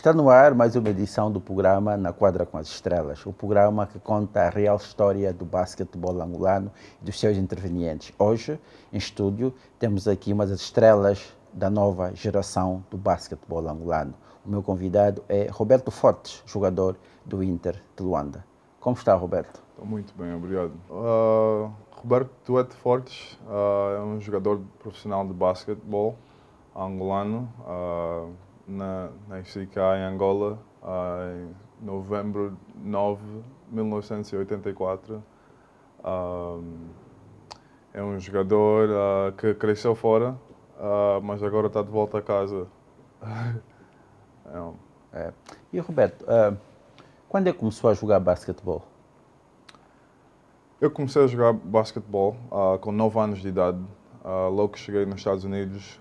Está no ar mais uma edição do programa Na Quadra com as Estrelas, o programa que conta a real história do basquetebol angolano e dos seus intervenientes. Hoje, em estúdio, temos aqui uma das estrelas da nova geração do basquetebol angolano. O meu convidado é Roberto Fortes, jogador do Inter de Luanda. Como está, Roberto? Estou muito bem, obrigado. Uh, Roberto é Duete Fortes uh, é um jogador profissional de basquetebol angolano. Uh, na, na Chica, em Angola, em novembro 9 de 1984. Um, é um jogador uh, que cresceu fora, uh, mas agora está de volta a casa. é. É. E Roberto, uh, quando é que começou a jogar basquetebol? Eu comecei a jogar basquetebol com 9 anos de idade. logo que cheguei nos Estados Unidos,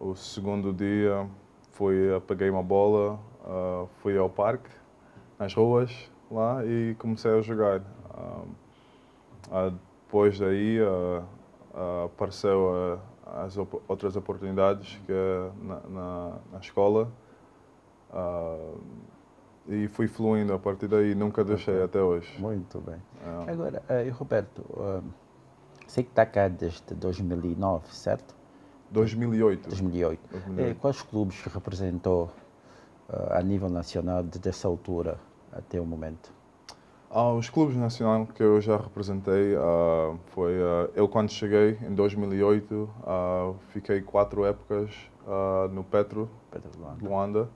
o segundo dia foi, apaguei uma bola, uh, fui ao parque, nas ruas, lá e comecei a jogar. Uh, depois daí apareceu as op outras oportunidades que é na, na, na escola e fui fluindo a partir daí, nunca deixei okay. até hoje. Muito bem. É. Agora, uh, Roberto, uh, sei que está cá desde 2009, certo? 2008. 2008. 2008. quais clubes que representou uh, a nível nacional desde essa altura até o momento? Ah, os clubes nacionais que eu já representei uh, foi uh, eu quando cheguei em 2008 ah, fiquei quatro épocas no Petro, Petro Luanda,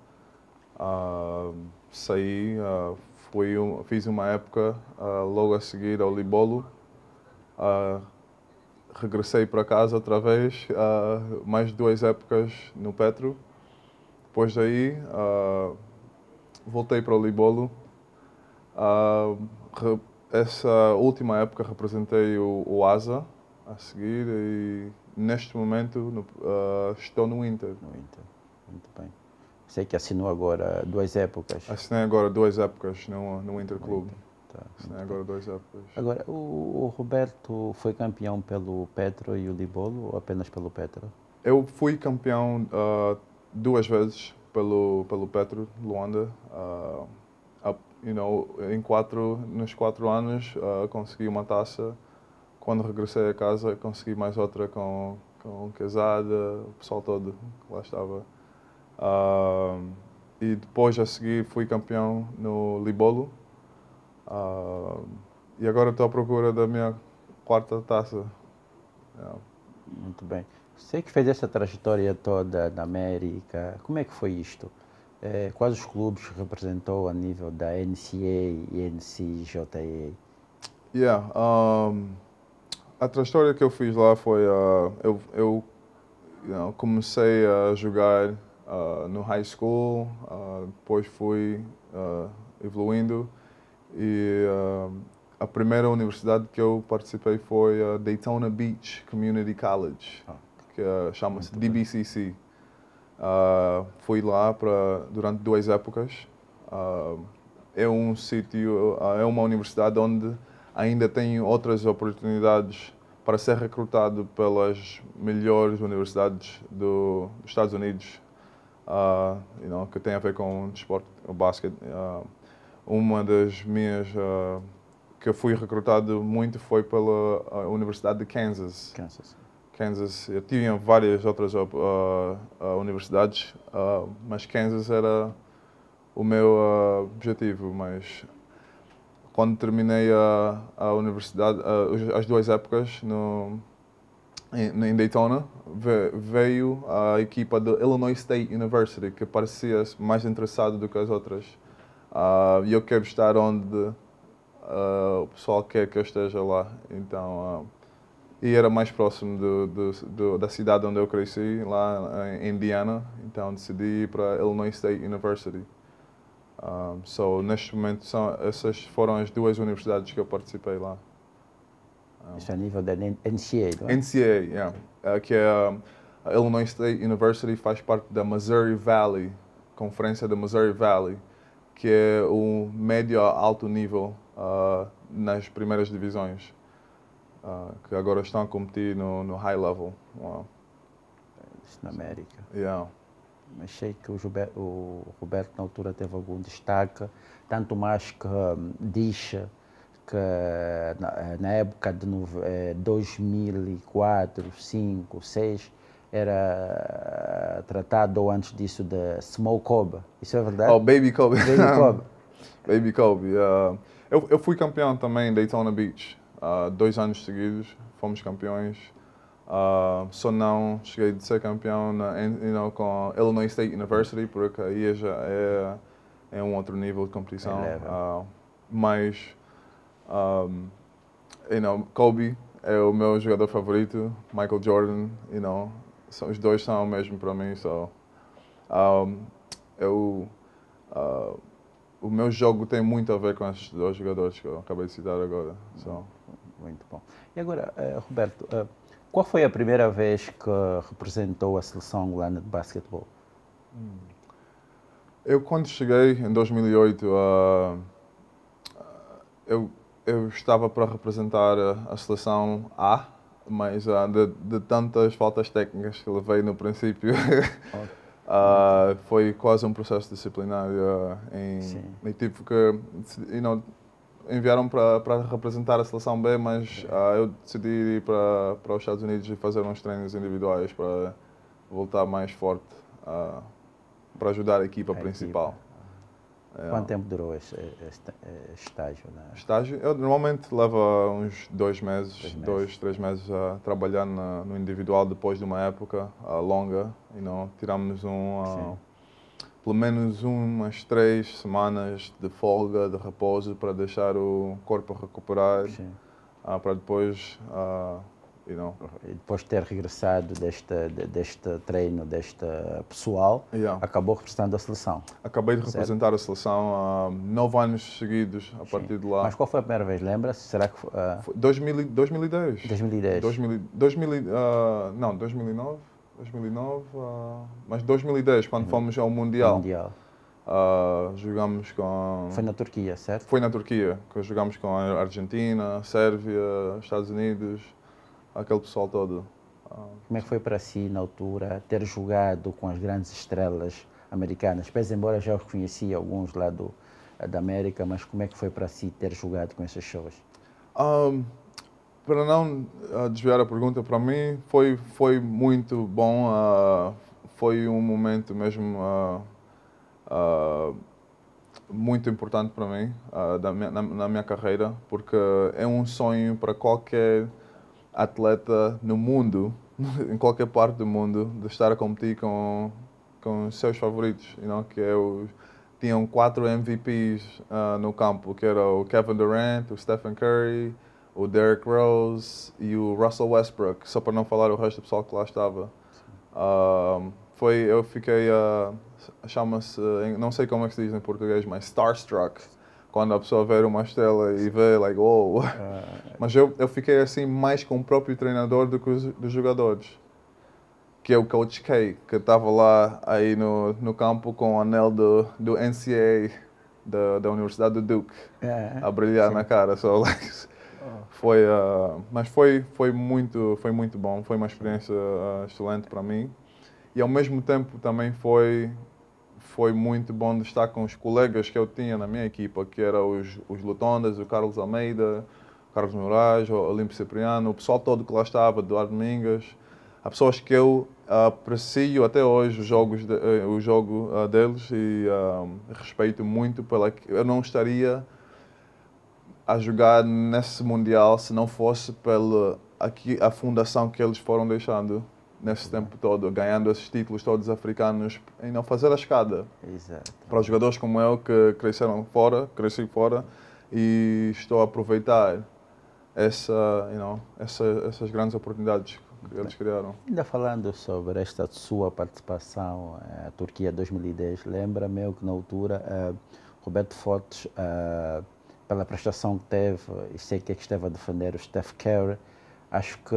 Luanda. saí fui um, fiz uma época logo a seguir ao Libolo regressei para casa outra vez, uh, mais duas épocas no Petro. Depois daí, uh, voltei para o Libolo. Uh, essa última época representei o, o, ASA a seguir e neste momento no, estou no Inter. No Inter, muito bem. Sei que assinou agora duas épocas. Assinei agora duas épocas no, no Inter Clube tá. agora dois anos Agora, o, o, Roberto foi campeão pelo Petro e o Libolo ou apenas pelo Petro? Eu fui campeão uh, duas vezes pelo, pelo Petro Luanda. Uh, you know, em quatro, nos quatro anos uh, consegui uma taça. Quando regressei a casa consegui mais outra com, com casada, o pessoal todo que lá estava. Uh, e depois a seguir fui campeão no Libolo Uh, e agora estou à procura da minha quarta taça. Yeah. É. Muito bem. Você que fez essa trajetória toda na América, como é que foi isto? É, quais os clubes representou a nível da NCA e NCJA? Yeah, um, a trajetória que eu fiz lá foi, uh, eu, eu you know, comecei a jogar uh, no high school, uh, depois fui evoluindo e uh, a primeira universidade que eu participei foi a Daytona Beach Community College, ah. que uh, chama-se DBCC. Uh, fui lá para durante duas épocas. é um sítio, é uma universidade onde ainda tem outras oportunidades para ser recrutado pelas melhores universidades do, dos Estados Unidos, uh, you know, que tem a ver com o esporte o basquete. Uh, uma das minhas uh, que eu fui recrutado muito foi pela ah, Universidade de Kansas. Kansas. Kansas. Eu tive várias outras uh, uh, universidades, mas Kansas era o meu objetivo. Mas quando terminei a, a universidade, as duas épocas no em Daytona, veio a equipa da Illinois State University, que parecia mais interessada do que as outras. Ah, e eu quero estar onde ah, o pessoal quer que eu esteja lá. Então, ah, e era mais próximo do, do, do, da cidade onde eu cresci, lá em Indiana. Então decidi ir para Illinois State University. Um, so, neste momento, são, essas foram as duas universidades que eu participei lá. Um, Isso é a nível da NCA, não é? NCA, yeah. Uh, que é, a Illinois State University faz parte da Missouri Valley, Conferência da Missouri Valley que é o médio a alto nível uh, nas primeiras divisões, uh, que agora estão a competir no, no high level. Wow. Isso na América. Yeah. Mas sei que o, o Roberto, na altura, teve algum destaque, tanto mais que um, diz que na, na época de no, eh, 2004, 2005, 2006, era tratado antes disso de Small Kobe, Isso é verdade? Oh, Baby Kobe. Baby Kobe. Baby Uh, eu, eu fui campeão também em Daytona Beach. Uh, dois anos seguidos fomos campeões. Uh, só não cheguei de ser campeão na, you know, com Illinois State University, porque aí é já é, é um outro nível de competição. Uh, mas, um, you know, Kobe é o meu jogador favorito, Michael Jordan, you know, são, os dois são o mesmo para mim. só Um, eu, uh, o meu jogo tem muito a ver com esses dois jogadores que eu acabei de citar agora. So. Muito bom. E agora, eh, Roberto, uh, qual foi a primeira vez que representou a seleção angolana de basquetebol? Hum, eu, quando cheguei em 2008, ah, ah, eu, eu estava para representar a seleção A mas uh, de, de, tantas faltas técnicas que levei no princípio, uh, foi quase um processo disciplinário Uh, ah, e tipo que, you know, enviaram para representar a seleção B, mas eu decidi ir para, os Estados Unidos e fazer uns treinos individuais para voltar mais forte para ajudar a equipa a principal. Equipa. É, Quanto tempo durou esse, estágio? Né? Estágio, eu normalmente leva uns dois meses, dois, meses. dois três meses a trabalhar na, no individual depois de uma época longa. you know? tiramos um, pelo menos umas três semanas de folga, de repouso para deixar o corpo recuperar, ah, para depois ah, e Depois de ter regressado deste, deste treino, deste pessoal, yeah. acabou representando a seleção. Acabei de certo? representar a seleção há uh, nove anos seguidos, a Sim. partir de lá. Mas qual foi a primeira vez, lembra-se? Será que uh... foi? 2000, 2010. 2010. 2000, 2000, uh, não, 2009. 2009, uh, mas 2010, quando uhum. fomos ao Mundial. Mundial. Uh, jogamos com. Foi na Turquia, certo? Foi na Turquia, que jogamos com a Argentina, Sérvia, Estados Unidos aquele pessoal todo. Como é que foi para si, na altura, ter jogado com as grandes estrelas americanas? Pese embora já os conhecia alguns lá do, da América, mas como é que foi para si ter jogado com essas shows? Um, para não uh, desviar a pergunta, para mim foi, foi muito bom. Uh, foi um momento mesmo uh, muito importante para mim, da minha, na, na minha carreira, porque é um sonho para qualquer atleta no mundo, em qualquer parte do mundo, de estar a competir com, com os seus favoritos, you know, que é os, tinham quatro MVPs uh, ah, no campo, que era o Kevin Durant, o Stephen Curry, o Derrick Rose e o Russell Westbrook, só para não falar o resto do pessoal que lá estava. Uh, foi, eu fiquei, uh, chama-se, não sei como é que se diz em português, mas starstruck quando a pessoa vê uma estrela e vê, like, oh. Mas eu, eu fiquei assim mais com o próprio treinador do que os dos jogadores. Que é o Coach K, que estava lá aí no, no campo com o anel do, do NCAA da, da Universidade do Duke é, a brilhar sim. na cara. So, like, oh. foi, uh, mas foi, foi, muito, foi muito bom, foi uma experiência uh, excelente para mim. E ao mesmo tempo também foi foi muito bom estar com os colegas que eu tinha na minha equipa, que eram os, os Lutondas, o Carlos Almeida, o Carlos Moraes, o Olimpo Cipriano, o pessoal todo que lá estava, Eduardo Mingas. Há pessoas que eu aprecio até hoje os jogos de, eh, o jogo eh, deles e um, ah, respeito muito pela eu não estaria a jogar nesse mundial se não fosse pela aqui a fundação que eles foram deixando nesse tempo todo, ganhando esses títulos todos africanos e não fazer a escada. Exato. Para os jogadores como eu que cresceram fora, cresci fora e estou a aproveitar essa, you know, essa, essas grandes oportunidades que eles criaram. Ainda falando sobre esta sua participação a eh, Turquia 2010, lembra-me eu que na altura eh, Roberto Fotos, eh, pela prestação que teve, e sei que, é que esteve a defender o Steph Curry, Acho que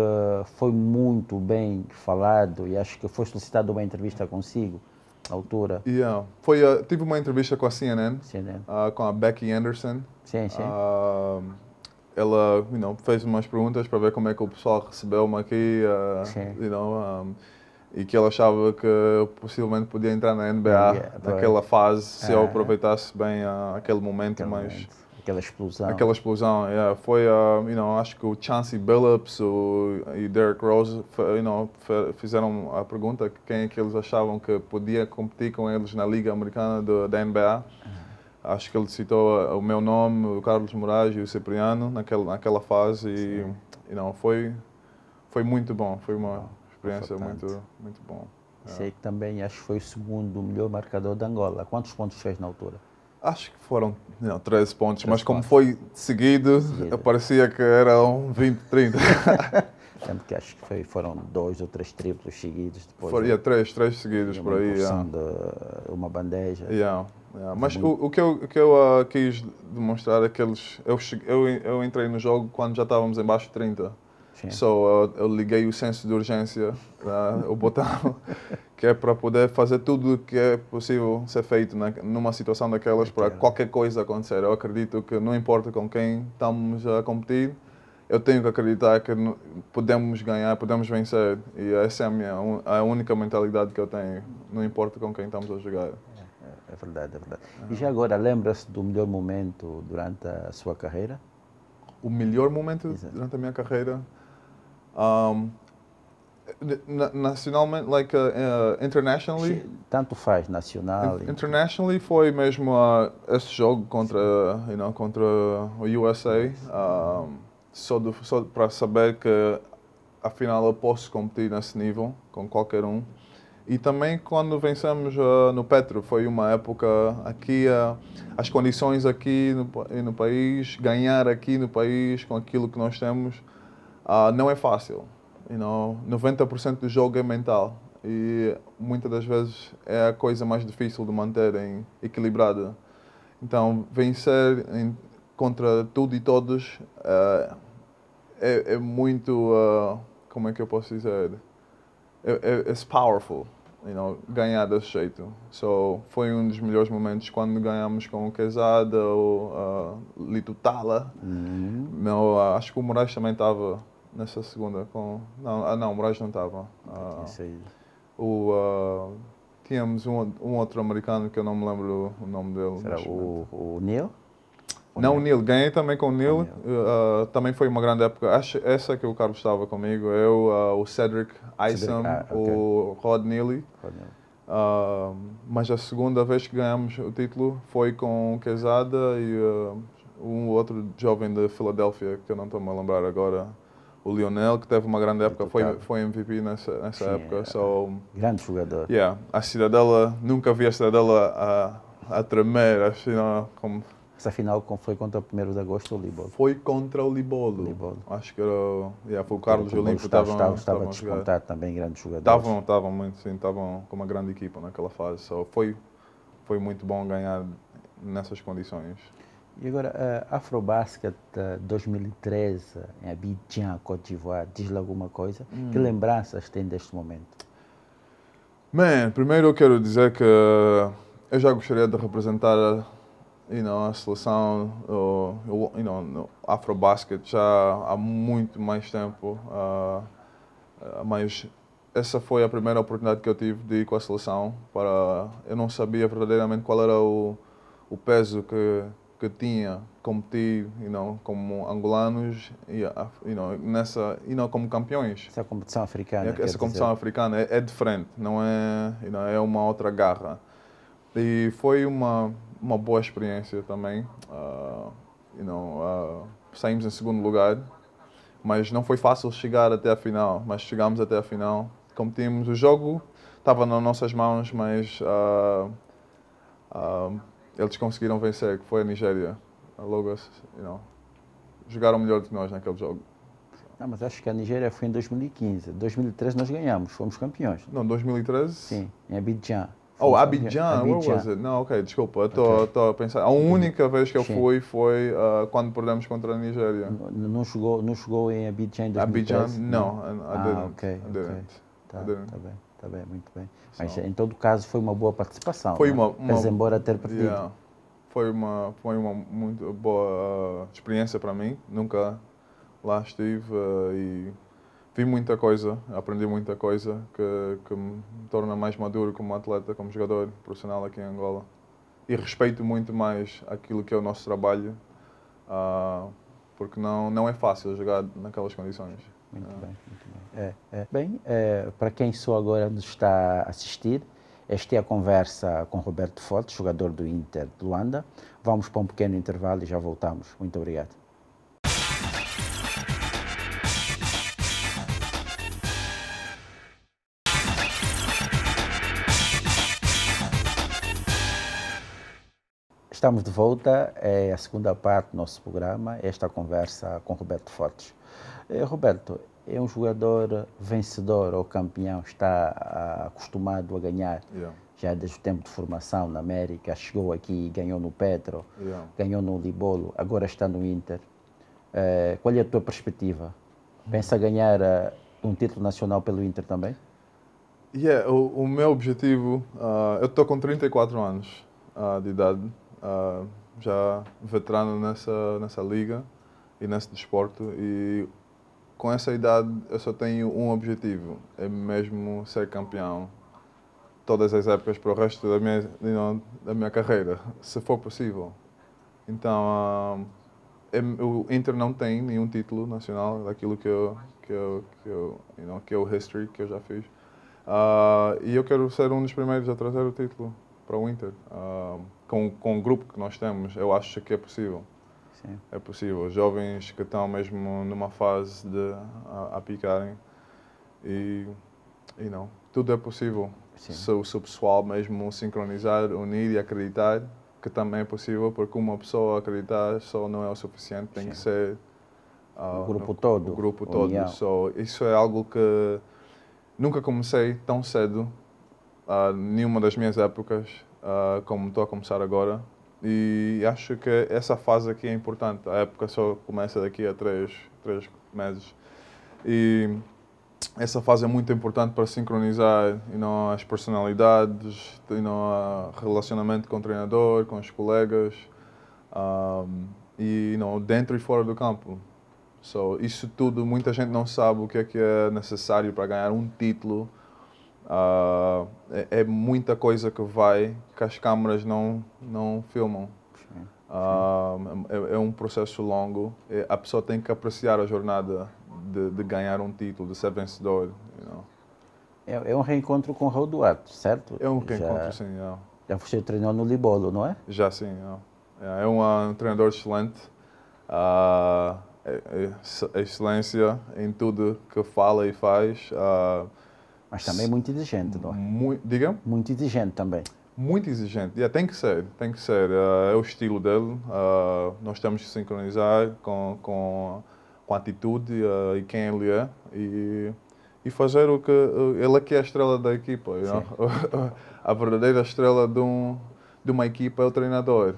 foi muito bem falado e acho que foi solicitada uma entrevista consigo na altura. Yeah. Foi, uh, tive uma entrevista com a CNN, CNN. Uh, com a Becky Anderson. Sim, sim. Uh, ela you know, fez umas perguntas para ver como é que o pessoal recebeu-me aqui. Uh, you know, um, e que ela achava que eu possivelmente podia entrar na NBA yeah, naquela fase, se eu é. aproveitasse bem uh, aquele momento, aquele mas... Momento Aquela explosão. Aquela explosão, yeah. Foi, uh, you know, acho que o Chancey Billups o, e Derrick Rose, you know, fizeram a pergunta quem é que eles achavam que podia competir com eles na Liga Americana do, da NBA. Acho que ele citou uh, o meu nome, o Carlos Moraes e o Cipriano naquela, naquela fase e, you know, foi, foi muito bom, foi uma experiência muito, muito bom. Sei que também acho que foi o segundo melhor marcador da Angola. Quantos pontos fez na altura? Acho que foram não, 13 pontos, mas como pontos. foi seguido, seguido, parecia que eram 20, 30. Tanto que acho que foi, foram dois ou três triplos seguidos depois. Foram, né? três, três seguidos por aí. Yeah. De uma bandeja. Yeah, yeah. Mas o, o, que eu, o que eu uh, quis demonstrar é que eles, eu, cheguei, eu, eu entrei no jogo quando já estávamos embaixo de 30. So, eu, eu, liguei o senso de urgência, né, o botão, que é para poder fazer tudo o que é possível ser feito né? numa situação daquelas para qualquer coisa acontecer. Eu acredito que não importa com quem estamos a competir, eu tenho que acreditar que podemos ganhar, podemos vencer. E essa é a minha é a única mentalidade que eu tenho, não importa com quem estamos a jogar. É, é verdade, é verdade. E já agora, lembra-se do melhor momento durante a sua carreira? O melhor momento Exato. durante a minha carreira? Um, nacionalmente, like uh, uh internationally? Tanto faz, nacional. internationally foi mesmo uh, esse jogo contra, you know, contra o USA, um, só, do, só para saber que afinal eu posso competir nesse nível com qualquer um. E também quando vencemos uh, no Petro, foi uma época aqui, uh, as condições aqui no, no país, ganhar aqui no país com aquilo que nós temos, uh, não é fácil. You know? 90% do jogo é mental e muitas das vezes é a coisa mais difícil de manter em, equilibrada. Então, vencer em, contra tudo e todos uh, é, é, muito, uh, como é que eu posso dizer, é, é powerful, you know, ganhar desse jeito. So, foi um dos melhores momentos quando ganhamos com o Quezada, o uh, Lito Tala, uhum. Meu, acho que o Moraes também estava Nessa segunda com. Não, ah, não, o Moraes não estava. Ah, ah o, ah, tínhamos um, um outro americano que eu não me lembro o nome dele. Será o, o Neil? não, Neil. o Neil. Ganhei também com o Neil. Uh, também foi uma grande época. Acho essa que o Carlos estava comigo. Eu, uh, o Cedric Isom, ah, okay. o Rod Neely. Rod Uh, mas a segunda vez que ganhamos o título foi com Quezada e um outro jovem da Filadélfia, que eu não estou a lembrar agora o Lionel, que teve uma grande época, foi, foi MVP nessa, nessa Sim, época. É so, grande jogador. Yeah, a Cidadela, nunca vi a Cidadela a, a tremer, afinal, assim, como... Essa final foi contra o 1 de agosto ou o Libolo? Foi contra o Libolo. Libolo. Acho que era yeah, foi o Carlos Olímpio. Estava, estava, estava a também grandes jogadores. Estavam, estavam muito, sim, estavam com uma grande equipa naquela fase. So, foi, foi muito bom ganhar nessas condições. E agora, a Afrobasket 2013 em Abidjan, Côte d'Ivoire, diz-lhe alguma coisa? Hum. Que lembranças tem deste momento? Man, primeiro eu quero dizer que eu já gostaria de representar you know, a seleção uh, you know, no Afrobasket já há muito mais tempo. Uh, mas essa foi a primeira oportunidade que eu tive de ir com a seleção. para Eu não sabia verdadeiramente qual era o, o peso que que tinha competido, you know, como angolanos e ah, you know, nessa, you know, como campeões. Essa competição africana. É, essa competição dizer. africana é, é, diferente, não é, you know, é uma outra garra. E foi uma uma boa experiência também. Uh, you know, uh, saímos em segundo lugar, mas não foi fácil chegar até a final, mas chegamos até a final. Competimos o jogo, estava nas nossas mãos, mas uh, eles conseguiram vencer, que foi a Nigéria. a you know, jogaram melhor do que nós naquele jogo. Não, mas acho que a Nigéria foi em 2015. 2013 nós ganhamos, fomos campeões. Não, 2013? Sim, em Abidjan. Oh, Abidjan, Abidjan, where was it? Não, ok, desculpa, estou okay. a pensar. A única vez que eu Sim. fui foi uh, quando perdemos contra a Nigéria. Não, chegou, não chegou em Abidjan em 2013? Abidjan, não, I, I ah, didn't. ok, I didn't. Tá, I didn't. tá bem. Tá bem, muito bem. Mas em todo caso foi uma boa participação. Foi uma, né? uma Mas embora ter perdido. Yeah, foi uma foi uma muito boa ah, experiência para mim. Nunca lá estive uh, e vi muita coisa, aprendi muita coisa que, que me torna mais maduro como atleta, como jogador profissional aqui em Angola. E respeito muito mais aquilo que é o nosso trabalho, uh, porque não não é fácil jogar naquelas condições. Muito uh. bem. Muito bem. É, é, Bem, é, para quem só agora nos está a assistir, esta é a conversa com Roberto Fotos, jogador do Inter de Luanda. Vamos para um pequeno intervalo e já voltamos. Muito obrigado. Estamos de volta, é a segunda parte do nosso programa, esta conversa com Roberto Fotos. Eh, Roberto, é um jogador vencedor ou campeão, está ah, acostumado a ganhar. Yeah. Já desde o tempo de formação na América, chegou aqui, ganhou no Petro, yeah. ganhou no Libolo, agora está no Inter. Uh, qual é a tua perspectiva? Pensa ganhar uh, um título nacional pelo Inter também? Yeah, o, o meu objetivo, uh, eu estou com 34 anos de idade, já veterano nessa, nessa liga e nesse desporto, e com essa idade eu só tenho um objetivo, é mesmo ser campeão todas as épocas para o resto da minha, da minha carreira, se for possível. Então, uh, o Inter não tem nenhum título nacional é daquilo que eu, que eu, que eu, you know, que é o history que eu já fiz. Uh, e eu quero ser um dos primeiros a trazer o título para o Inter. Uh, com, com o grupo que nós temos, eu acho que é possível. Sim. É possível. jovens que estão mesmo numa fase de a, a picarem e, e não. Tudo é possível. Se, o pessoal mesmo sincronizar, unir e acreditar, que também é possível, porque uma pessoa acreditar só não é o suficiente, tem Sim. que ser uh, o grupo no, todo. O grupo todo. So, isso é algo que nunca comecei tão cedo, uh, nenhuma das minhas épocas, uh, como estou a começar agora. E acho que essa fase aqui é importante. A época só começa daqui a três, três meses. E essa fase é muito importante para sincronizar e não as personalidades, e não o relacionamento com o treinador, com os colegas, um, e não dentro e fora do campo. So, isso tudo, muita gente não sabe o que é que é necessário para ganhar um título Uh, é, é, muita coisa que vai que as câmaras não, não filmam. Uh, é, é, um processo longo. É, a pessoa tem que apreciar a jornada de, de ganhar um título, de ser vencedor. You know. é, é um reencontro com o Raul Duarte, certo? É um reencontro, já, sim. Yeah. É. Já você treinou no Libolo, não é? Já, sim. Yeah. É. é um, um, treinador excelente. Uh, excelência em tudo que fala e faz. Uh, mas também é muito exigente, não é? Muito, diga? Muito exigente também. Muito exigente, yeah, eh, tem que ser, tem que ser. Uh, é o estilo dele, uh, nós temos que sincronizar com, com, com a atitude uh, e quem ele é e, e fazer o que. ele é que é a estrela da equipa, a verdadeira estrela de, um, de uma equipa é o treinador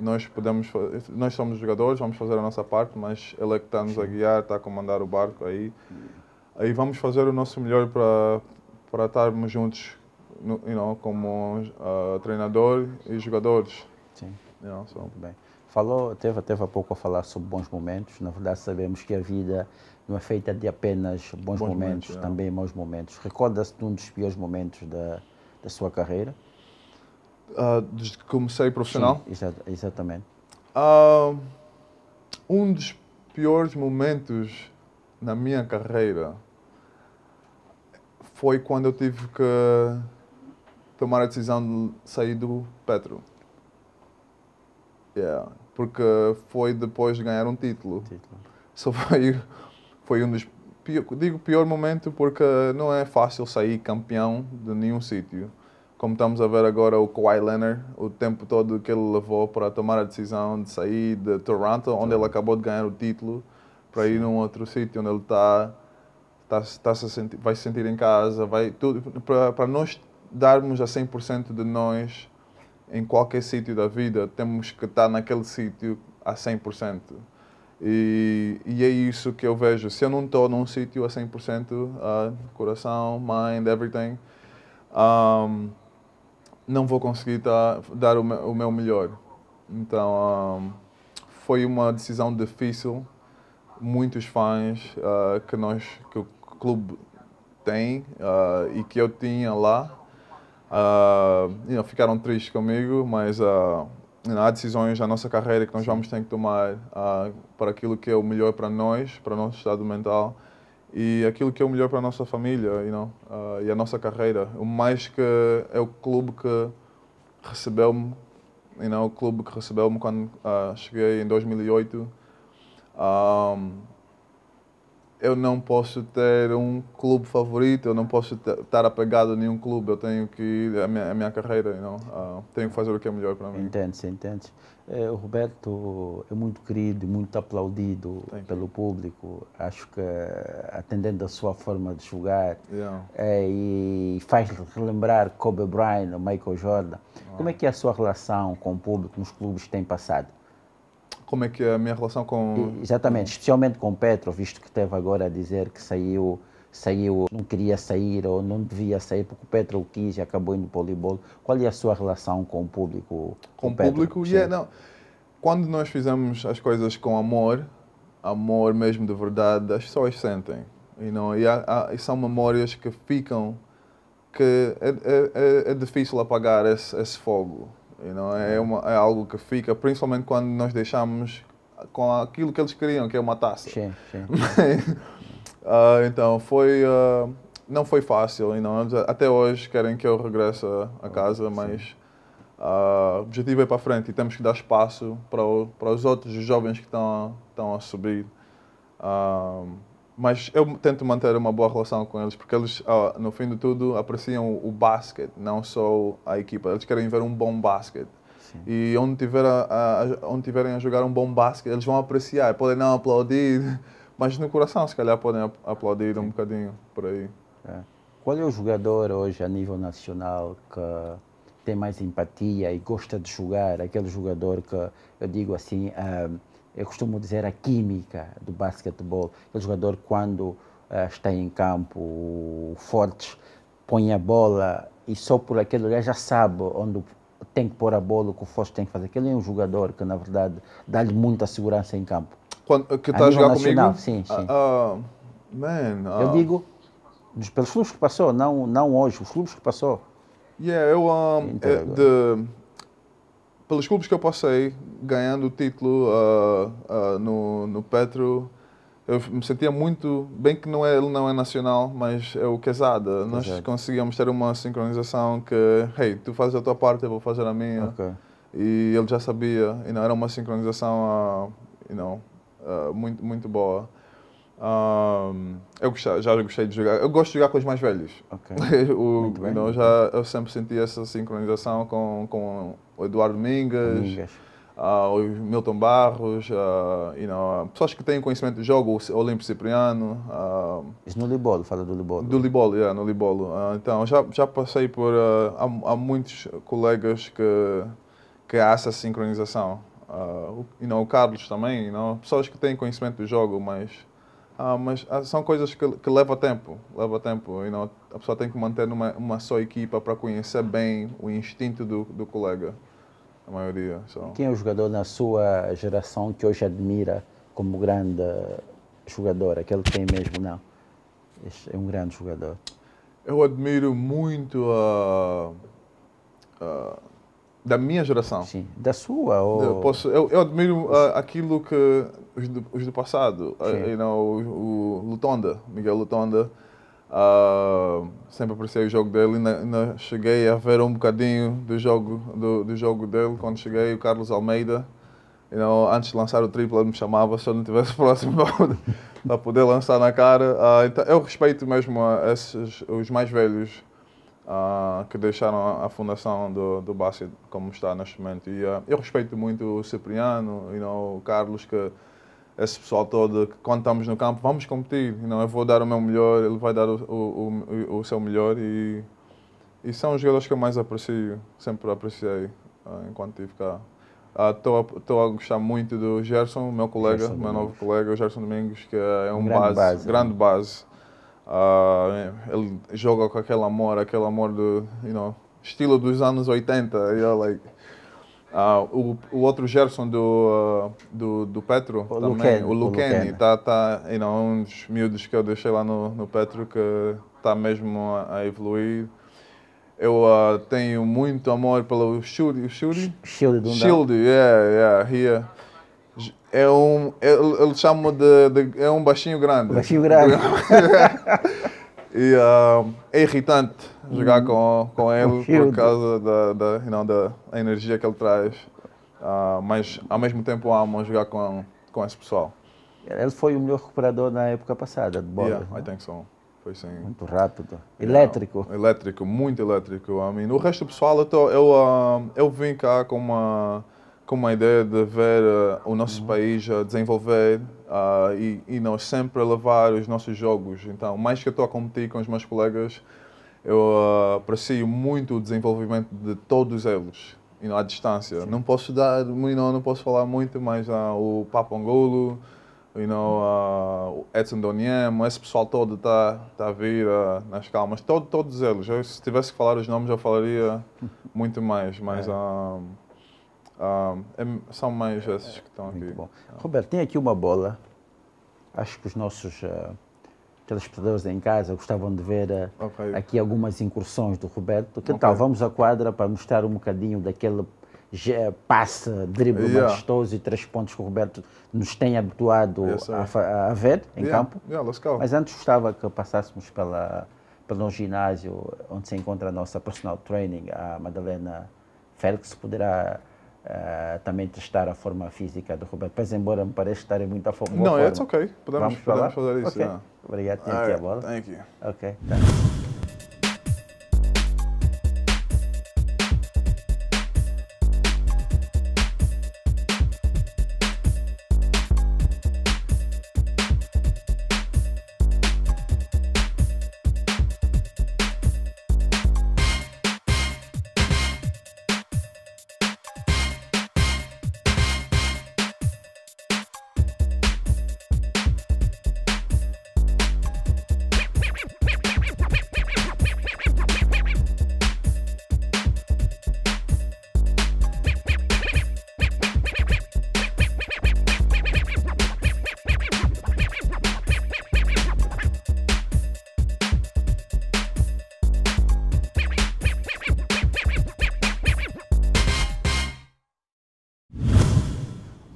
nós podemos nós somos jogadores, vamos fazer a nossa parte, mas ele é que está-nos a guiar, está a comandar o barco aí e vamos fazer o nosso melhor para para estarmos juntos, you know, como uh, treinador e jogadores. Sim. You know, so. Muito bem. Falou, teve, teve há pouco a falar sobre bons momentos. Na verdade, sabemos que a vida não é feita de apenas bons, bons momentos, momentos, também maus momentos. Recorda-se de um dos piores momentos da, da sua carreira? Uh, desde que comecei profissional? Sim, exa exatamente. Uh, um dos piores momentos na minha carreira foi quando eu tive que tomar a decisão de sair do Petro. Yeah. Porque foi depois de ganhar um título. título. Só foi, foi um dos pior, digo pior momento porque não é fácil sair campeão de nenhum sítio. Como estamos a ver agora o Kawhi Leonard, o tempo todo que ele levou para tomar a decisão de sair de Toronto, onde ele acabou de ganhar o título para ir num outro sítio onde ele está, tá, tá se vai se sentir em casa, vai tudo para nós darmos a 100% de nós em qualquer sítio da vida, temos que estar tá naquele sítio a 100%. E, e é isso que eu vejo. Se eu não estou num sítio a 100%, uh, coração, mind, everything, um, não vou conseguir tá, dar o meu, o meu melhor. Então, um, foi uma decisão difícil muitos fãs uh, que, nós, que o clube tem uh, e que eu tinha lá. Uh, ficaram tristes comigo, mas uh, you há decisões da nossa carreira que nós vamos ter que tomar para aquilo que é o melhor para nós, para o nosso estado mental e aquilo que é o melhor para a nossa família you know, e a nossa carreira. O mais que é o clube que recebeu-me, you know, o clube que recebeu-me quando cheguei em 2008 um, eu não posso ter um clube favorito, eu não posso estar apegado a nenhum clube, eu tenho que ir é a minha, é a minha carreira, não? Uh, ah, tenho que fazer o que é melhor para mim. Entende, entende. É, o Roberto é muito querido e muito aplaudido Thank pelo you. público. Acho que atendendo a sua forma de jogar yeah. é, e faz relembrar Kobe Bryant, Michael Jordan. Ah. Como é que é a sua relação com o público nos clubes que tem passado? como é que é a minha relação com. Exatamente, especialmente com Petro, visto que teve agora a dizer que saiu, saiu, não queria sair ou não devia sair porque o Petro o quis e acabou indo para o Libolo. Qual é a sua relação com o público? Com, o público? e yeah, é, não. Quando nós fizemos as coisas com amor, amor mesmo de verdade, as pessoas sentem. You know? e, há, há, e são memórias que ficam que é, é, é, é difícil apagar esse, esse fogo. E não é, é, uma, é algo que fica, principalmente quando nós deixamos com aquilo que eles queriam, que é uma taça. Sim, sim. uh, então, foi... Uh, não foi fácil, e não, até hoje querem que eu regresse a casa, mas ah, o objetivo é para frente e temos que dar espaço para, o, para os outros os jovens que estão a, estão a subir. Uh, mas eu tento manter uma boa relação com eles, porque eles, no fim de tudo, apreciam o, o basquete, não só a equipa. Eles querem ver um bom basquete. E onde, tiver a, a, onde tiverem a jogar um bom basquete, eles vão apreciar. Podem não aplaudir, mas no coração, se calhar, podem aplaudir Sim. um bocadinho por aí. É. Qual é o jogador hoje, a nível nacional, que tem mais empatia e gosta de jogar? Aquele jogador que, eu digo assim... Uh, eu costumo dizer, a química do basquetebol. O jogador, quando uh, está em campo, forte põe a bola e só por aquele lugar já sabe onde tem que pôr a bola, o que o Foz tem que fazer. Aquele é um jogador que, na verdade, dá-lhe muita segurança em campo. Quando, que está a, a tá jogar nacional, comigo? Sim, ah, sim. Uh, man, uh... Eu digo, pelos clubes que passou, não, não hoje, os clubes que passou. Yeah, eu... Um, então, eh, de, pelos clubes que eu passei, ganhando o título uh, uh, no, no Petro, eu me sentia muito bem que não é, ele não é nacional, mas é o Quesada. Nós é. conseguíamos ter uma sincronização que, hey, tu fazes a tua parte, eu vou fazer a minha. Okay. E ele já sabia, e não era uma sincronização, uh, you know, uh, muito muito boa eu já gostei de jogar. Eu gosto de jogar com os mais velhos. Ok. o, bem, então já eu sempre senti essa sincronização com, com o Eduardo Mingas, Uh, ah, o Milton Barros, uh, you know, ah, pessoas que têm conhecimento do jogo, o Olímpio Cipriano. Uh, Isso no Libolo, fala do Libolo. Do Libolo, yeah, no Libolo. Uh, então já, já passei por. Há, há, muitos colegas que, que há essa sincronização. Uh, you know, o Carlos também, you know, pessoas que têm conhecimento do jogo, mas ah, mas ah, são coisas que, que levam tempo, leva tempo. You know? A pessoa tem que manter numa uma só equipa para conhecer bem o instinto do, do colega, a maioria. So. Quem é o jogador na sua geração que hoje admira como grande eh, jogador? Aquele que tem mesmo, não. Este é um grande jogador. Eu admiro muito a... a da minha geração. Sim, da sua? Ou... Eu, posso, eu, eu admiro uh, aquilo que os do, os do passado, uh, you know, o, o Lutonda, Miguel Lutonda, uh, sempre aparecia o jogo dele, na ainda, cheguei a ver um bocadinho do jogo, do, do jogo dele quando cheguei, o Carlos Almeida, you know, antes de lançar o triplo ele me chamava se eu não estivesse próximo para poder lançar na cara. Uh, então, eu respeito mesmo esses, os mais velhos uh, que deixaram a, fundação do, do basquete como está neste momento. E, uh, eu respeito muito o Cipriano, you know, o Carlos, que esse pessoal todo que quando estamos no campo, vamos competir. Não, eu vou dar o meu melhor, ele vai dar o, o, o, o seu melhor e, e são os jogadores que eu mais aprecio, sempre apreciei ah, enquanto estive cá. Estou uh, ah, a, a, gostar muito do Gerson, meu colega, Gerson meu novo colega, o Gerson Domingos, que é um grande base, base né? grande né? base. Ah, ele joga com aquele amor, aquele amor do, you know, estilo dos anos 80, you know, like, ah, o, o outro Gerson do, ah, do, do Petro o também, Luquene, o Luquene, tá, tá, e uns miúdos que eu deixei lá no, no Petro que está mesmo a, a, evoluir. Eu uh, tenho muito amor pelo Shuri, Shuri? Shuri do Shield, yeah, yeah, É um, é, ele, ele chama de, de, é um baixinho grande. Baixinho grande. E uh, é irritante jogar com, com hum. ele por causa da, da, you know, da energia que ele traz. Uh, mas ao mesmo tempo amo jogar com, com esse pessoal. Ele foi o melhor recuperador na época passada de bola. Yeah, é? I think so. Foi sim. Muito rápido. Elétrico. Yeah, elétrico, muito elétrico. I mean, o resto do pessoal, eu, tô, eu, uh, eu vim cá com uma com uma ideia de ver uh, o nosso uhum. país a desenvolver uh, e, e, nós sempre a levar os nossos jogos. Então, mais que eu estou a competir com os meus colegas, eu ah, aprecio muito o desenvolvimento de todos eles e à distância. Sim. Não posso dar, não, não posso falar muito, mas ah, o Papo Angolo, you know, uh, uhum. Edson Doniemo, esse pessoal todo está tá a vir uh, nas calmas, todo, todos eles. Eu, se tivesse que falar os nomes, eu falaria muito mais, mas. É. Ah, é, são mais esses que estão aqui. bom. Roberto, tem aqui uma bola. Acho que os nossos uh, telespectadores em casa gostavam de ver uh, okay. aqui algumas incursões do Roberto. Que okay. tal? Vamos à quadra para mostrar um bocadinho daquele passe, drible yeah. majestoso e três pontos que o Roberto nos tem habituado a, a, ver em yeah. campo. Yeah, Mas antes gostava que passássemos pela, pelo ginásio onde se encontra a nossa personal training, a Madalena Félix, poderá Uh, também testar a forma física do Roberto. Pois, embora me pareça estar em muita forma. Não, é ok. Podemos, podemos fazer isso. Okay. Obrigado, tenho right. aqui a bola. Thank you. Ok, tá.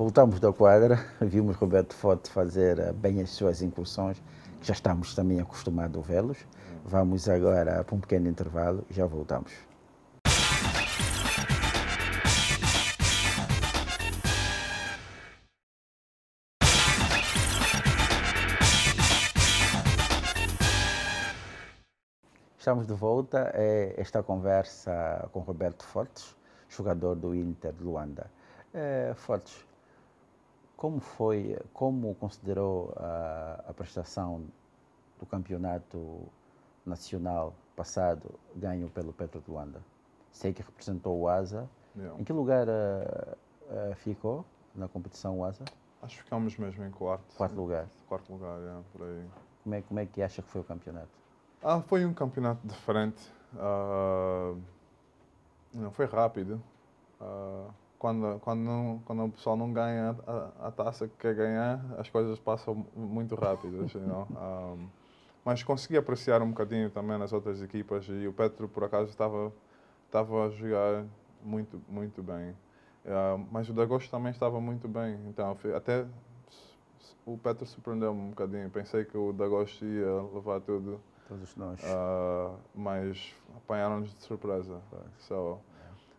Voltamos da quadra, vimos Roberto Forte fazer eh, bem as suas incursões, já estamos também acostumados a vê-los. Vamos agora para um pequeno intervalo, e já voltamos. Estamos de volta a é esta conversa com Roberto Fortes, jogador do Inter de Luanda. Eh, Fortes, como foi, como considerou a, a prestação do campeonato nacional passado ganho pelo Petro de Luanda? Sei que representou o ASA. Em que lugar uh, uh, ficou na competição ASA? Acho que ficámos é mesmo em quarto. Quarto lugar? Quarto lugar, por aí. Como é, como é que acha que foi o campeonato? Ah, foi um campeonato diferente. Uh, não, foi rápido. Uh, quando, quando, não, quando o pessoal não ganha a, a, taça que quer ganhar, as coisas passam muito rápido. you um, assim, mas consegui apreciar um bocadinho também nas outras equipas e o Petro, por acaso, estava estava a jogar muito, muito bem. Uh, mas o Dagosto também estava muito bem. Então, até o Petro surpreendeu-me um bocadinho. Pensei que o Dagosto ia levar tudo. Todos nós. Uh, mas apanharam-nos de surpresa. Right. So,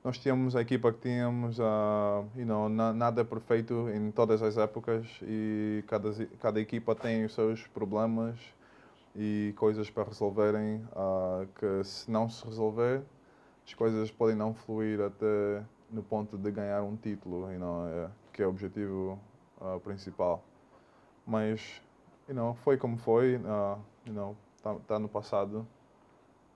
nós tínhamos a equipa que tínhamos, uh, you know, na, nada é perfeito em todas as épocas e cada, cada equipa tem os seus problemas e coisas para resolverem uh, que se não se resolver as coisas podem não fluir até no ponto de ganhar um título, you know, é, que é o objetivo uh, principal. Mas you know, foi como foi, uh, you know, tá, tá no passado.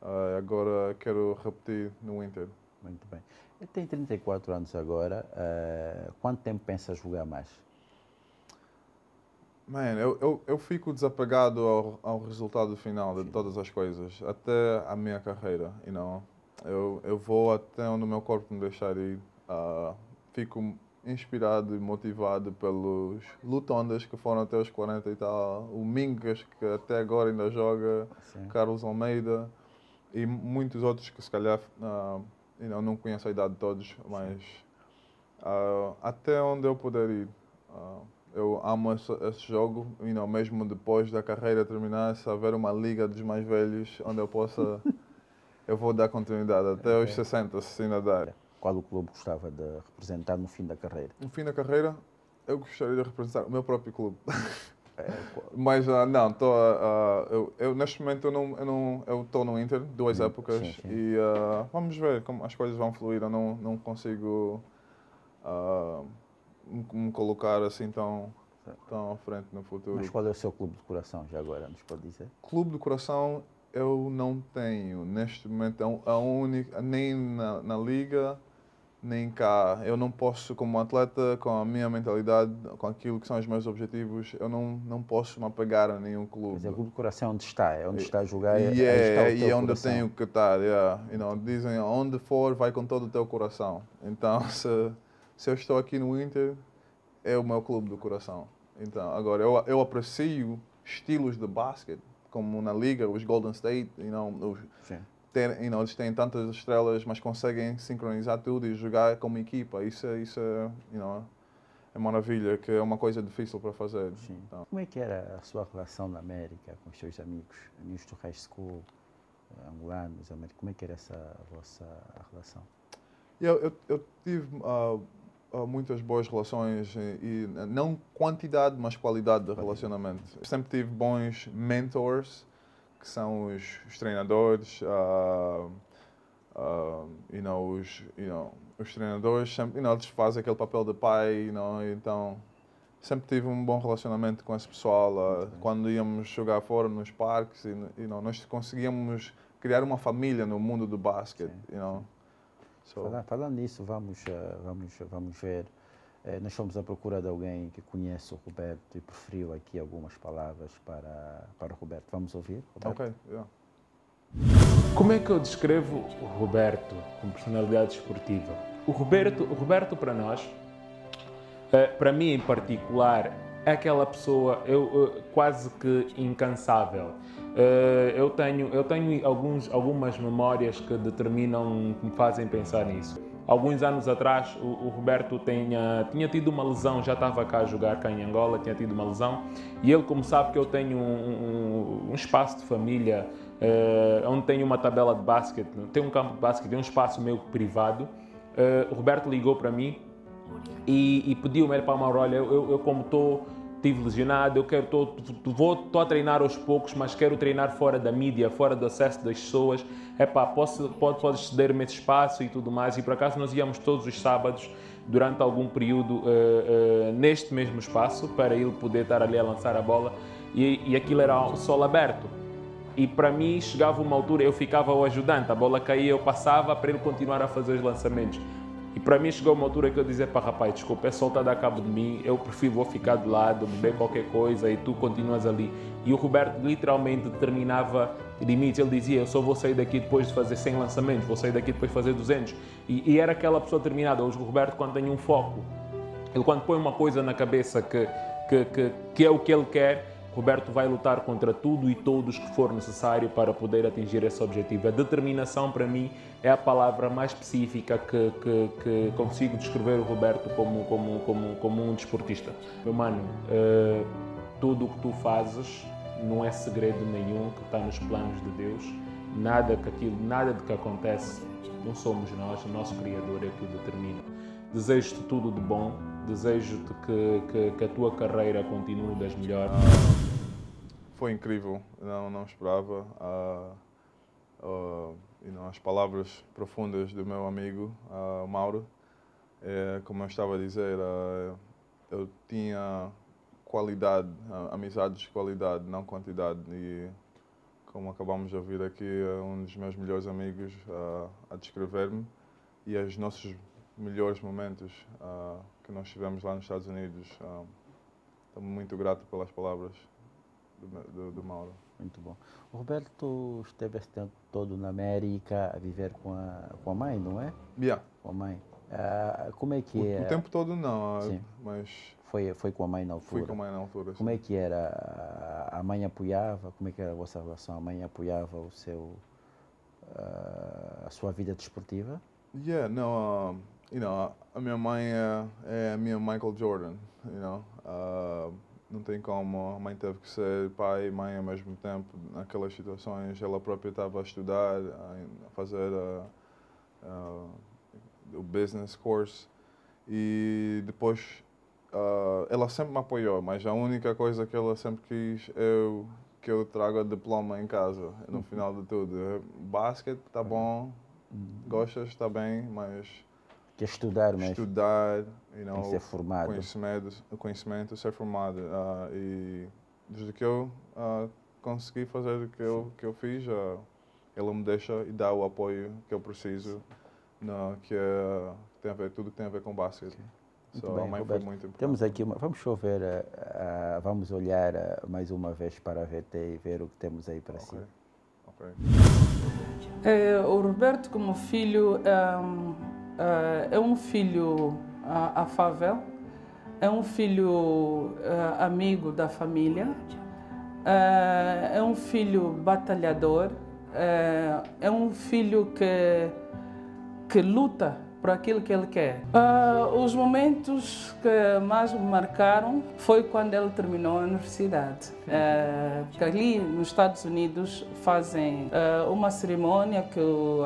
Uh, agora quero repetir no Inter. Muito bem. Ele tem 34 anos agora. Uh, quanto tempo pensa jogar mais? Mano, eu, eu, eu, fico desapegado ao, ao resultado final Sim. de todas as coisas, até a minha carreira, e you know? eu, eu vou até onde o meu corpo me deixar ir. Uh, fico inspirado e motivado pelos lutondas que foram até os 40 e tal, o Mingas, que até agora ainda joga, Sim. Carlos Almeida e muitos outros que se calhar uh, não, não conheço a idade de todos, mas uh, até onde eu puder ir. Uh, eu amo esse, esse jogo, you know, mesmo depois da carreira terminar, se haver uma liga dos mais velhos onde eu possa, eu vou dar continuidade até os 60, é. se ainda dar. É. Qual o clube gostava de representar no fim da carreira? No fim da carreira, eu gostaria de representar o meu próprio clube. É, mas uh, não, tô, uh, eu, eu, neste momento eu não, eu não eu estou no Inter duas hum, épocas sim, sim. e uh, vamos ver como as coisas vão fluir. Eu não, não consigo me, me, colocar assim tão tão à frente no futuro. Mas qual é o seu clube do coração já agora? Nos pode dizer? Clube do coração eu não tenho neste momento a é é única nem na, na liga nem cá. Eu não posso, como atleta, com a minha mentalidade, com aquilo que são os meus objetivos, eu não, não posso me apagar a nenhum clube. Mas é o clube do coração onde está, é onde está a jogar. E é, é, e é onde coração. tenho que estar. Yeah. You know, dizem, onde for, vai com todo o teu coração. Então, se, se eu estou aqui no Inter, é o meu clube do coração. Então, agora, eu, eu aprecio estilos de basquete, como na Liga, os Golden State, you know, os, Sim eles têm tantas estrelas, mas conseguem sincronizar tudo e jogar como equipa. Isso, é, isso é, you know, é maravilha, que é uma coisa difícil para fazer. Sim. Então. Como é que era a sua relação na América com os seus amigos, amigos do high school, eh, angolanos, americanos? Como é que era essa vossa relação? Eu, eu, eu tive uh, muitas boas relações e, e não quantidade, mas qualidade de relacionamento. sempre tive bons mentors que são os, os treinadores, uh, uh, you know, os, you know, os treinadores, sempre, you know, eles fazem aquele papel de pai, you know, então sempre tive um bom relacionamento com esse pessoal. Uh, quando íamos jogar fora nos parques, e, you know, nós conseguíamos criar uma família no mundo do basquete, you know. So. Falando, falando nisso, vamos, ah, vamos, vamos ver eh, nós fomos à procura de alguém que conhece o Roberto e preferiu aqui algumas palavras para, para o Roberto. Vamos ouvir? Roberto? Ok, yeah. Como é que eu descrevo o Roberto como personalidade esportiva? O Roberto, o Roberto para nós, eh, para mim em particular, é aquela pessoa eu, eh, quase que incansável. Eu tenho, eu tenho alguns, algumas memórias que determinam, que me fazem pensar nisso. Alguns anos atrás, o, o Roberto tenha, tinha tido uma lesão, já estava cá a jogar cá em Angola, tinha tido uma lesão, e ele, como sabe, que eu tenho um, um, um espaço de família uh, onde tenho uma tabela de basquete, tem um campo de basquete, tem um espaço meio privado. Uh, o Roberto ligou para mim e, e pediu-me para uma olha, eu, eu, eu como estou tive lesionado, eu quero tô, vou tô a treinar aos poucos, mas quero treinar fora da mídia, fora do acesso das pessoas. É pá, posso pode pode ceder-me esse espaço e tudo mais. E por acaso nós íamos todos os sábados durante algum período uh, uh, neste mesmo espaço para ele poder estar ali a lançar a bola e, e aquilo era um solo aberto. E para mim chegava uma altura eu ficava o ajudante, a bola caía, eu passava para ele continuar a fazer os lançamentos. E para mim chegou uma altura que eu dizia para rapaz, desculpa, é só tá dar cabo de mim, eu prefiro vou ficar de lado, beber qualquer coisa e tu continuas ali. E o Roberto literalmente determinava limite, ele dizia, eu só vou sair daqui depois de fazer 100 lançamentos, vou sair daqui depois de fazer 200. E, e era aquela pessoa determinada Hoje o Roberto quando tem um foco, ele quando põe uma coisa na cabeça que, que, que, que é o que ele quer, Roberto vai lutar contra tudo e todos que for necessário para poder atingir esse objetivo. A determinação, para mim, é a palavra mais específica que, que, que consigo descrever o Roberto como, como, como, como um desportista. Meu mano, uh, tudo o que tu fazes não é segredo nenhum que está nos planos de Deus. Nada que aquilo, nada de que acontece, não somos nós, o nosso Criador é que o determina. Desejo-te tudo de bom, desejo-te que, que, que, a tua carreira continue das melhores. Foi incrível, não, não esperava. Ah, ah, as palavras profundas do meu amigo ah, Mauro, é, como eu estava a dizer, eu tinha qualidade, amizades de qualidade, não quantidade. E como acabamos de ouvir aqui, é um dos meus melhores amigos a descrever-me e as nossas melhores momentos uh, que nós tivemos lá nos Estados Unidos. Uh, muito grato pelas palavras do, do, do, Mauro. Muito bom. O Roberto esteve esse tempo todo na América a viver com a, com a mãe, não é? Yeah. Com a mãe. Uh, como é que o, é? O tempo todo não, Sim. mas... Foi, foi com a mãe na altura? Fui com a mãe na altura, Como é que era? A mãe apoiava? Como é que era a vossa relação? A mãe apoiava o seu, a sua vida desportiva? Yeah, não, you know, a minha mãe é, é a minha Michael Jordan, you know. Uh, não tem como, a mãe teve que ser pai e mãe ao mesmo tempo, naquelas situações, ela própria estava a estudar, a fazer a, a, o business course e depois uh, ela sempre me apoiou, mas a única coisa que ela sempre quis eu é que eu traga diploma em casa, no uhum. final de tudo. Basket, tá uhum. bom, uhum. gostas, tá bem, mas que é estudar mesmo. Estudar, you know, ser formado. Conhecimento, conhecimento, ser formado. Uh, e desde que eu uh, consegui fazer o que eu, que eu fiz, uh, ele me deixa e dá o apoio que eu preciso, no, que é, tem a ver, tudo que tem a ver com basquete. Okay. Muito so, bem, a mãe Roberto, foi muito importante. Temos aqui uma, vamos chover, uh, vamos olhar mais uma vez para a VT e ver o que temos aí para okay. si. Okay. É, o Roberto, como filho, um, é, é um filho à favela, é um filho é, amigo da família, é, é um filho batalhador, é, é um filho que, que luta para aquilo que ele quer. Uh, os momentos que mais me marcaram foi quando ele terminou a universidade. Uh, ali nos Estados Unidos fazem uh, uma cerimônia que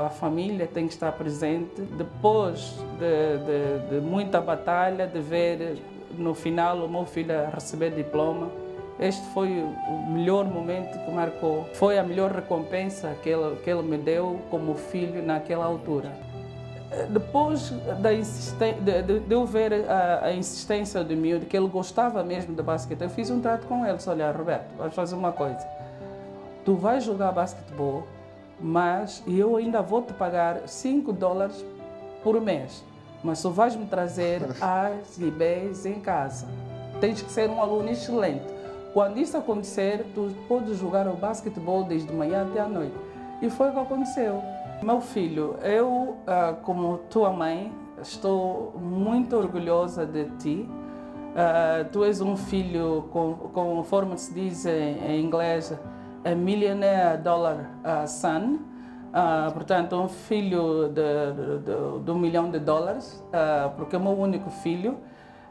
a família tem que estar presente depois de, de, de muita batalha, de ver no final o meu filho receber diploma. Este foi o melhor momento que marcou. Foi a melhor recompensa que ele, que ele me deu como filho naquela altura depois da de, de, de eu ver a, a, insistência do miúdo, que ele gostava mesmo de basquete, eu fiz um trato com ele. Disse, olha, Roberto, vais fazer uma coisa. Tu vais jogar basquetebol, mas eu ainda vou te pagar 5 dólares por mês. Mas só vais me trazer as e bens em casa. Tens que ser um aluno excelente. Quando isso acontecer, tu podes jogar o basquetebol desde manhã até a noite. E foi o que aconteceu. Meu filho, eu, ah, como tua mãe, estou muito orgulhosa de ti. Ah, tu és um filho, conforme se diz em inglês, a millionaire dollar ah, son. portanto, um filho de, de, de um milhão de dólares, porque é o meu único filho.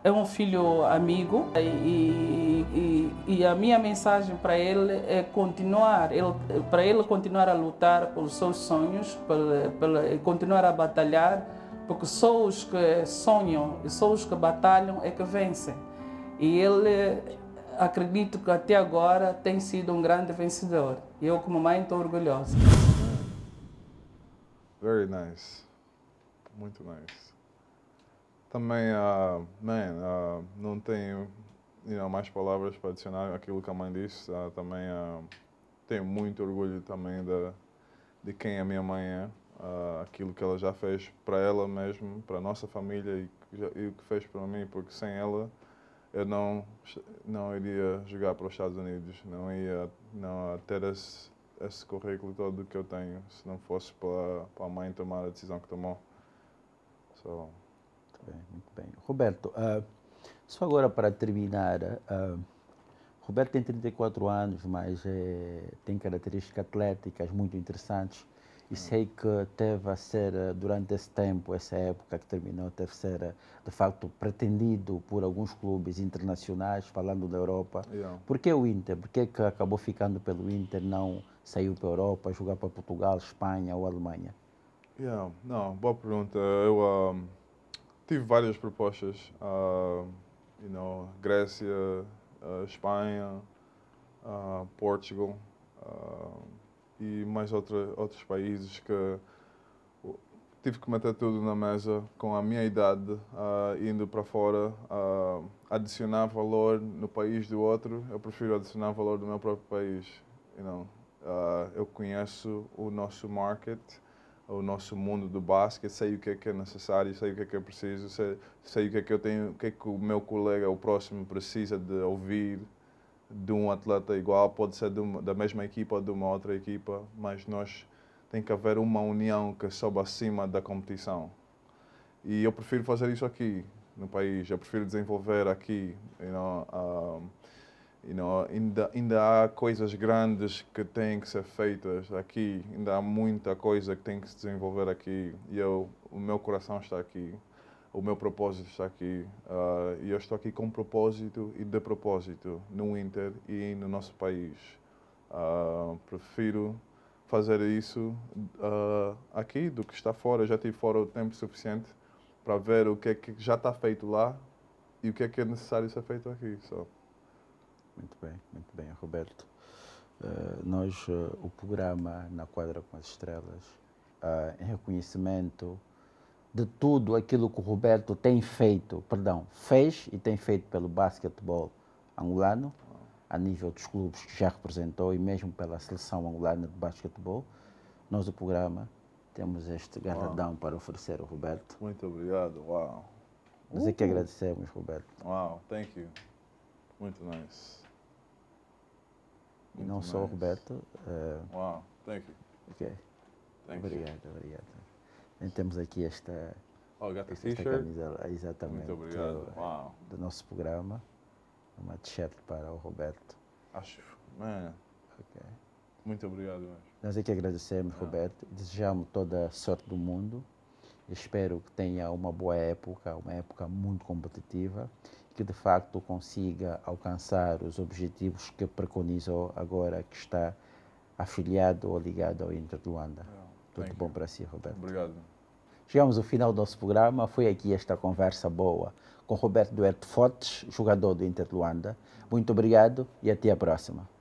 É um filho amigo e, e, e a minha mensagem para ele é continuar, ele, para ele continuar a lutar pelos seus sonhos, para, continuar a batalhar, porque só os que sonham e só os que batalham é que vencem. E ele, acredito que até agora tem sido um grande vencedor. E eu, como mãe, estou orgulhosa. Very nice. Muito nice também a uh, man, uh, não tenho you know, mais palavras para adicionar aquilo que a mãe disse. Uh, também tenho muito orgulho também da, de quem a minha mãe é, aquilo que ela já fez para ela mesmo, para a nossa família e, e o que fez para mim, porque sem ela eu não não iria jogar para os Estados Unidos, não ia não ter esse, esse currículo todo que eu tenho, se não fosse para, a mãe tomar a decisão que tomou. So bem, muito bem. Roberto, uh, só agora para terminar, uh, Roberto tem 34 anos, mas é, tem características atléticas muito interessantes e ah. sei que teve a ser, durante esse tempo, essa época que terminou, teve a ser, de facto, pretendido por alguns clubes internacionais, falando da Europa. Yeah. Por que o Inter? Por que, que acabou ficando pelo Inter, não saiu para a Europa, jogar para Portugal, Espanha ou Alemanha? Yeah. Não, boa pergunta. Eu... Um tive várias propostas, uh, you know, Grécia, uh, Espanha, uh, Portugal e mais outros outros países que tive que meter tudo na mesa com a minha idade, indo para fora, adicionar valor no país do outro. Eu prefiro adicionar valor do meu próprio país. You know. eu conheço o nosso market o nosso mundo do basquete, sei o que é que é necessário, sei o que é que preciso, sei, sei o que é que eu tenho, o que é que o meu colega, o próximo, precisa de ouvir de um atleta igual, pode ser uma, da mesma equipa ou de uma outra equipa, mas nós tem que haver uma união que soba acima da competição. E eu prefiro fazer isso aqui, no país, eu prefiro desenvolver aqui you know, uh, You know, ainda, ainda há coisas grandes que têm que ser feitas aqui, ainda há muita coisa que tem que se desenvolver aqui. E eu, o meu coração está aqui, o meu propósito está aqui. Uh, e eu estou aqui com propósito e de propósito no Inter e no nosso país. Uh, prefiro fazer isso uh, aqui do que estar fora. Eu já tive fora o tempo suficiente para ver o que é que já está feito lá e o que é que é necessário ser feito aqui. So. Muito bem, muito bem, Roberto. Uh, nós, uh, o programa Na Quadra com as Estrelas, uh, em reconhecimento de tudo aquilo que o Roberto tem feito, perdão, fez e tem feito pelo basquetebol angolano, a nível dos clubes que já representou e mesmo pela seleção angolana de basquetebol, nós, o programa, temos este galardão para oferecer ao Roberto. Muito obrigado, uau. Nós é que agradecemos, Roberto. Uau, thank you. Muito nice e não nice. só o Roberto. Uh, eh, wow, thank you. Ok. obrigado, obrigado. Então, temos aqui esta, oh, esta camisa, exatamente, Muito obrigado. Do, wow. do nosso programa. Uma t-shirt para o Roberto. Acho, man. Ok. Muito obrigado. Man. Nós aqui é agradecemos, yeah. Roberto. Desejamos toda a sorte do mundo. Espero que tenha uma boa época, uma época muito competitiva que de facto consiga alcançar os objetivos que preconizou agora que está afiliado ou ligado ao Inter de Luanda. Tudo bom para si, Roberto. Obrigado. Chegamos ao final do nosso programa. Foi aqui esta conversa boa com Roberto Duarte Fortes, jogador do Inter de Luanda. Muito obrigado e até a próxima.